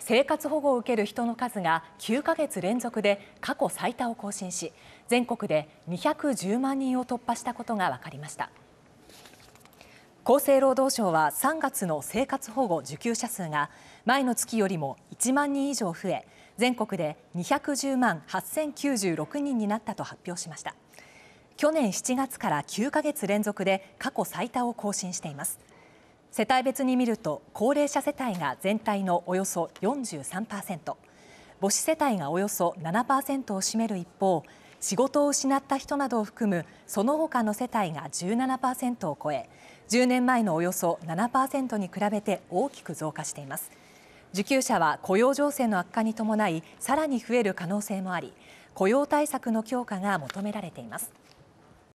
生活保護を受ける人の数が9ヶ月連続で過去最多を更新し全国で210万人を突破したことが分かりました厚生労働省は3月の生活保護受給者数が前の月よりも1万人以上増え全国で210万8096人になったと発表しました去年7月から9ヶ月連続で過去最多を更新しています世帯別に見ると高齢者世帯が全体のおよそ43%母子世帯がおよそ7%を占める一方仕事を失った人などを含むその他の世帯が17%を超え10年前のおよそ7%に比べて大きく増加しています受給者は雇用情勢の悪化に伴いさらに増える可能性もあり雇用対策の強化が求められています